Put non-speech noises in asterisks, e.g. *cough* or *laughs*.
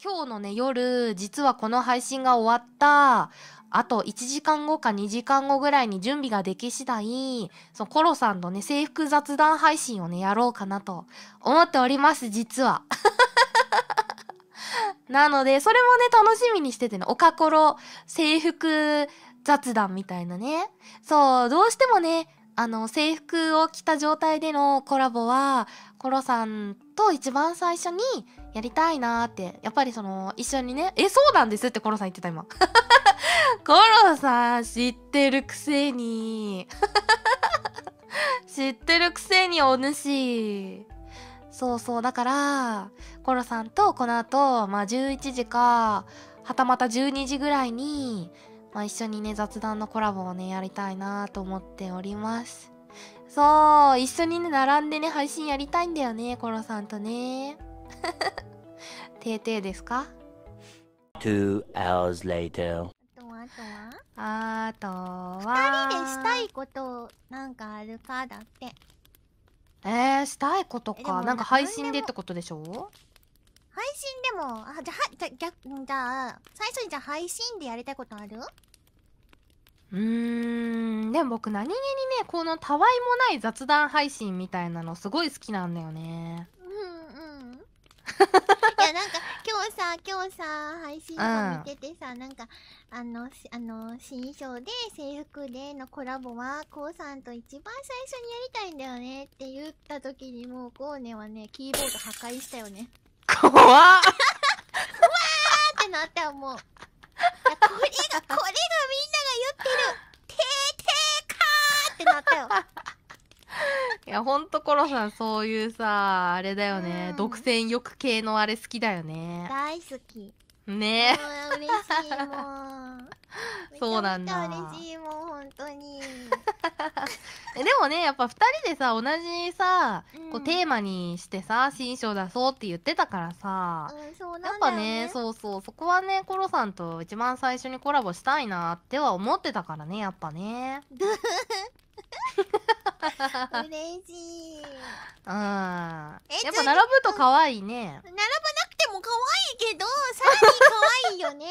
今日のね、夜、実はこの配信が終わった、あと1時間後か2時間後ぐらいに準備ができ次第、そのコロさんのね、制服雑談配信をね、やろうかなと思っております、実は。*laughs* なので、それもね、楽しみにしててね、おかころ制服雑談みたいなね。そう、どうしてもね、あの制服を着た状態でのコラボはコロさんと一番最初にやりたいなーってやっぱりその一緒にね *laughs* えそうなんですってコロさん言ってた今 *laughs* コロさん知ってるくせに *laughs* 知ってるくせにお主そうそうだからコロさんとこの後まあ11時かはたまた12時ぐらいにまあ、一緒にね雑談のコラボをねやりたいなと思っておりますそう一緒にね並んでね配信やりたいんだよねコロさんとね *laughs* てーてーですか ?2 hours later あとは二人でしたいことなんかあるかだってえー、したいことかなんか配信でってことでしょ配信でも、あ、じゃ、は、じゃ、逆、じゃあ、最初にじゃあ配信でやりたいことあるうーん、でも僕何気にね、このたわいもない雑談配信みたいなのすごい好きなんだよね。うん *laughs* いや、なんか、今日さ、今日さ、配信さ見ててさ、うん、なんか、あの、あの、新衣装で制服でのコラボは、こうさんと一番最初にやりたいんだよねって言った時にもう、コーネはね、キーボード破壊したよね。怖っうわーってなって思うこれがこれがみんなが言ってるてーてーかーってなったよいやほんとコロさんそういうさあれだよね、うん、独占欲系のあれ好きだよね大好きねえ嬉しいもん *laughs* そうなんだ嬉しいもん *laughs* でもねやっぱ2人でさ同じさ、うんこうテーマにしてさ新章出そうって言ってたからさ、うん、そうやっなんだぱよねねそうそうそこはねコロさんと一番最初にコラボしたいなっては思ってたからねやっぱね *laughs* 嬉しいうんやっぱ並ぶと可愛いね並ばなくても可愛いけどさらに可愛いよね